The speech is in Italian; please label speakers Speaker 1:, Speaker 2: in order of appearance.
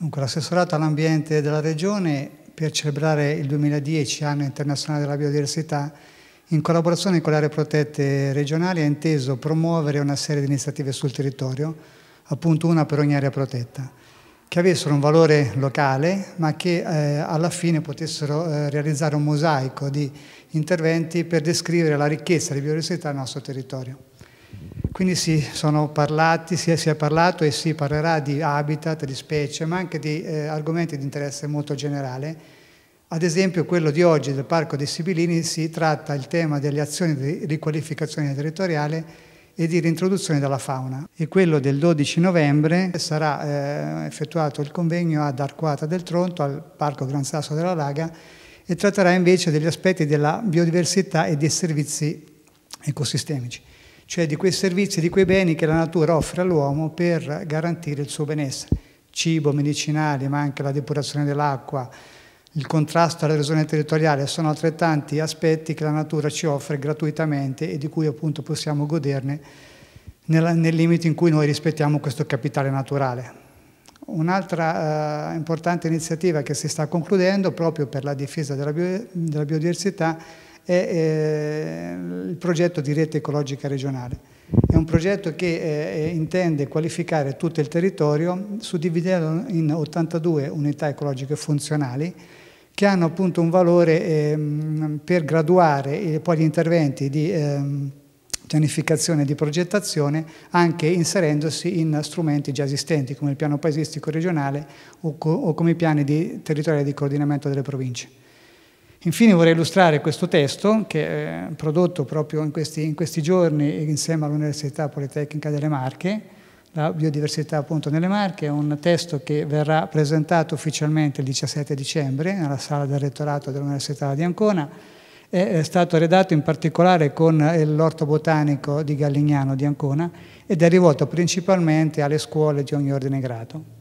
Speaker 1: Dunque, l'assessorato all'ambiente della Regione per celebrare il 2010, anno internazionale della biodiversità, in collaborazione con le aree protette regionali ha inteso promuovere una serie di iniziative sul territorio, appunto una per ogni area protetta, che avessero un valore locale ma che eh, alla fine potessero eh, realizzare un mosaico di interventi per descrivere la ricchezza di biodiversità del nostro territorio. Quindi si, parlati, si, è, si, è parlato e si parlerà di habitat, di specie, ma anche di eh, argomenti di interesse molto generale. Ad esempio quello di oggi del Parco dei Sibilini si tratta il tema delle azioni di riqualificazione territoriale e di reintroduzione della fauna. E quello del 12 novembre sarà eh, effettuato il convegno ad Arquata del Tronto, al Parco Gran Sasso della Laga, e tratterà invece degli aspetti della biodiversità e dei servizi ecosistemici cioè di quei servizi, di quei beni che la natura offre all'uomo per garantire il suo benessere. Cibo, medicinali, ma anche la depurazione dell'acqua, il contrasto all'erosione territoriale, sono altrettanti aspetti che la natura ci offre gratuitamente e di cui appunto possiamo goderne nel, nel limite in cui noi rispettiamo questo capitale naturale. Un'altra eh, importante iniziativa che si sta concludendo proprio per la difesa della, bio, della biodiversità è eh, il progetto di rete ecologica regionale. È un progetto che eh, eh intende qualificare tutto il territorio suddividendolo in 82 unità ecologiche funzionali che hanno appunto un valore eh, per graduare poi gli interventi di ehm, pianificazione e di progettazione anche inserendosi in strumenti già esistenti come il piano paesistico regionale o, co o come i piani di territoriali di coordinamento delle province. Infine vorrei illustrare questo testo che è prodotto proprio in questi, in questi giorni insieme all'Università Politecnica delle Marche, la biodiversità appunto nelle Marche, è un testo che verrà presentato ufficialmente il 17 dicembre nella sala del rettorato dell'Università di Ancona, è stato redatto in particolare con l'orto botanico di Gallignano di Ancona ed è rivolto principalmente alle scuole di ogni ordine grado.